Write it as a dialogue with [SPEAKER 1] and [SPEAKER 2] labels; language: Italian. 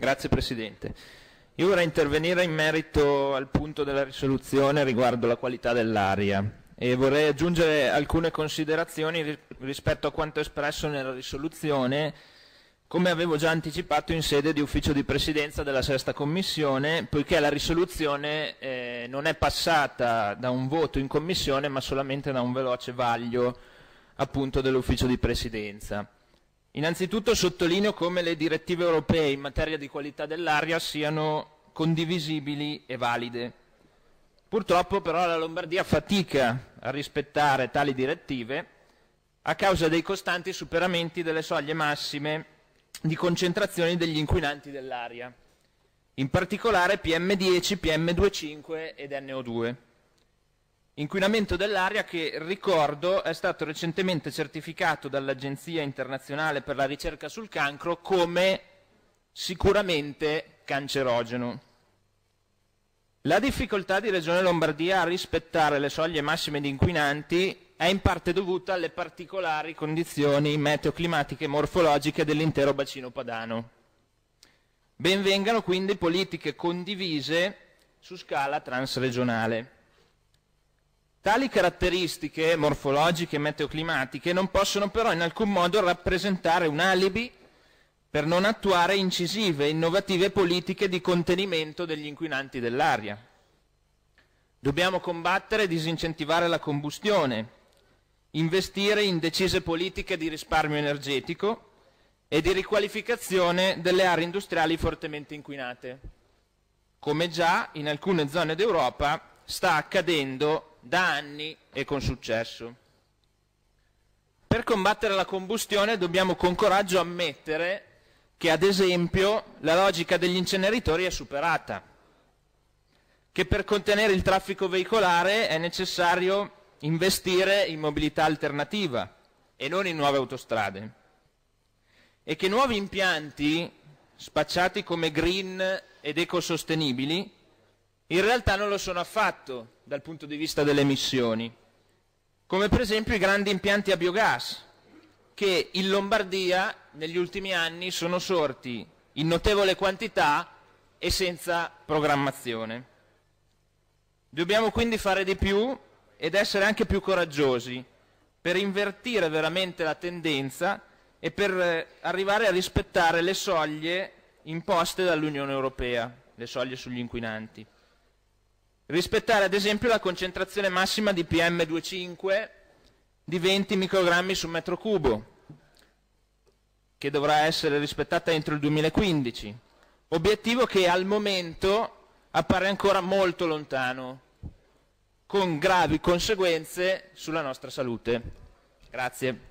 [SPEAKER 1] Grazie Presidente. Io vorrei intervenire in merito al punto della risoluzione riguardo la qualità dell'aria e vorrei aggiungere alcune considerazioni rispetto a quanto espresso nella risoluzione come avevo già anticipato in sede di ufficio di presidenza della sesta commissione, poiché la risoluzione eh, non è passata da un voto in commissione ma solamente da un veloce vaglio appunto dell'ufficio di presidenza. Innanzitutto sottolineo come le direttive europee in materia di qualità dell'aria siano condivisibili e valide. Purtroppo però la Lombardia fatica a rispettare tali direttive a causa dei costanti superamenti delle soglie massime di concentrazione degli inquinanti dell'aria, in particolare PM10, PM25 ed NO2. Inquinamento dell'aria che, ricordo, è stato recentemente certificato dall'Agenzia internazionale per la ricerca sul cancro come sicuramente cancerogeno. La difficoltà di Regione Lombardia a rispettare le soglie massime di inquinanti è in parte dovuta alle particolari condizioni meteoclimatiche e morfologiche dell'intero bacino padano. Benvengano quindi politiche condivise su scala transregionale. Tali caratteristiche morfologiche e meteoclimatiche non possono però in alcun modo rappresentare un alibi per non attuare incisive e innovative politiche di contenimento degli inquinanti dell'aria. Dobbiamo combattere e disincentivare la combustione, investire in decise politiche di risparmio energetico e di riqualificazione delle aree industriali fortemente inquinate, come già in alcune zone d'Europa sta accadendo da anni e con successo. Per combattere la combustione dobbiamo con coraggio ammettere che ad esempio la logica degli inceneritori è superata, che per contenere il traffico veicolare è necessario investire in mobilità alternativa e non in nuove autostrade e che nuovi impianti spacciati come green ed ecosostenibili in realtà non lo sono affatto dal punto di vista delle emissioni, come per esempio i grandi impianti a biogas, che in Lombardia negli ultimi anni sono sorti in notevole quantità e senza programmazione. Dobbiamo quindi fare di più ed essere anche più coraggiosi per invertire veramente la tendenza e per eh, arrivare a rispettare le soglie imposte dall'Unione Europea, le soglie sugli inquinanti rispettare ad esempio la concentrazione massima di PM2,5 di 20 microgrammi su metro cubo, che dovrà essere rispettata entro il 2015, obiettivo che al momento appare ancora molto lontano, con gravi conseguenze sulla nostra salute. Grazie.